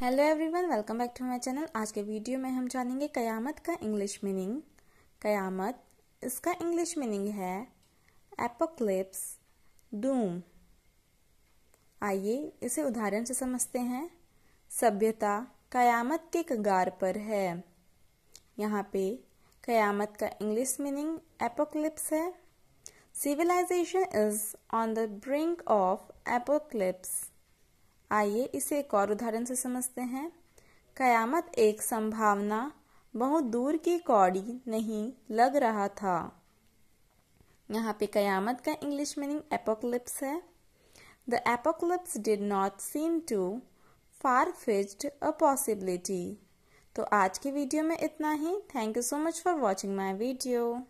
hello everyone welcome back to my channel आज के वीडियो में हम जानेंगे कयामत का इंग्लिश मीनिंग कयामत इसका इंग्लिश मीनिंग है एपोक्लिप्स डूम आइए इसे उदाहरण से समझते हैं सभ्यता कयामत के कगार पर है यहाँ पे कयामत का इंग्लिश मीनिंग एपोक्लिप्स है civilisation is on the brink of apocalypse आइए इसे एक और उदाहरण से समझते हैं कयामत एक संभावना बहुत दूर की कौड़ी नहीं लग रहा था यहाँ पे कयामत का इंग्लिश मीनिंग एपोक्लिप्स है the apocalypse did not seem too far fetched a possibility तो आज के वीडियो में इतना ही thank you so much for watching my video